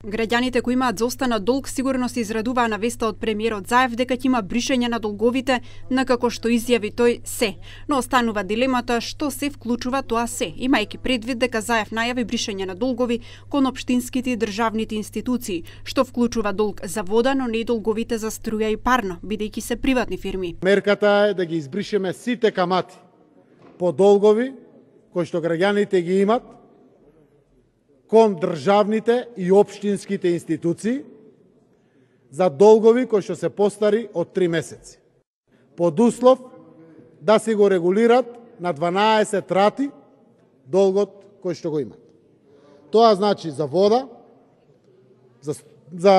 Граѓаните кои имаат зостана долг сигурно се израдуваа на веста од премиерот Заев дека ќе има бришење на долговите, на како што изјави тој се. Но останува дилемата што се вклучува тоа се, имајќи предвид дека Заев најави бришење на долгови кон општинските и државните институции, што вклучува долг за вода, но не долговите за струја и парно, бидејќи се приватни фирми. Мерката е да ги избришеме сите камати по долгови кои што граѓаните ги имат кон државните и општинските институции за долгови кои што се постари од 3 месеци. Под услов да се го регулират на 12 рати долгот кој што го имат. Тоа значи за вода, за, за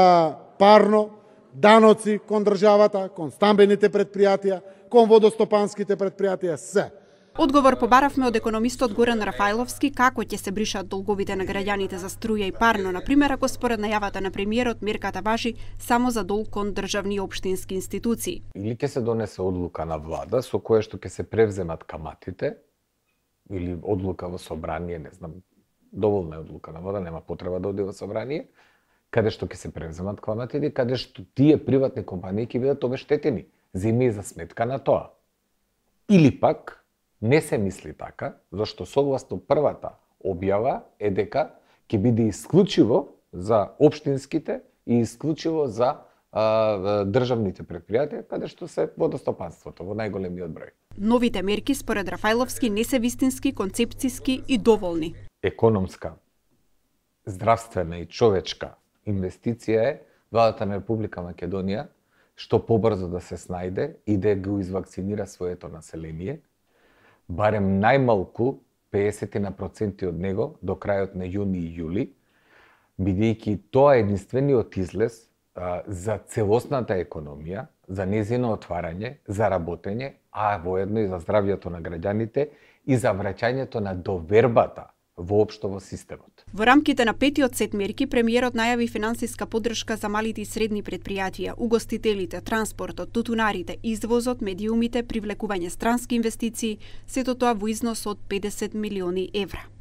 парно, даноци кон државата, кон стамбените предпријатија, кон водостопанските предпријатија, се. Одговор побаравме од економистот Горан Рафаиловски како ќе се бришат долговите на граѓаните за струја и парно, на пример ако според најавата на премиерот мерката важи само за долг кон државни и општински институции. Или ќе се донесе одлука на влада со која што ќе се превземат каматите или одлука во собрание, не знам, доволна е одлука на влада, нема потреба да оди во собрание, каде што ќе се превземат каматите или каде што тие приватни компании ќе бидат обештетени, земи за сметка на тоа. Или пак Не се мисли така, зашто согласно првата објава е дека ќе биде исклучиво за обштинските и исклучиво за а, државните предпријатија, каде што се водостопанството во најголемиот број. Новите мерки според Рафајловски не се вистински, концепциски и доволни. Економска, здравствена и човечка инвестиција е владата на Република Македонија што побрзо да се снајде и да го извакцинира своето население – барем најмалку 50 на проценти од него до крајот на јуни и јули, бидејќи тоа е единствениот излез а, за целосната економија, за незино отварање, за работење, а воедно и за здравјето на граѓаните и за враќањето на довербата воопшто во системот. Во рамките на петиот сет мерки премиерот најави финансиска поддршка за малите и средни предпријатија, угостителите, транспортот, тутунарите, извозот, медиумите, привлекување странски инвестиции, сето тоа во износ од 50 милиони евра.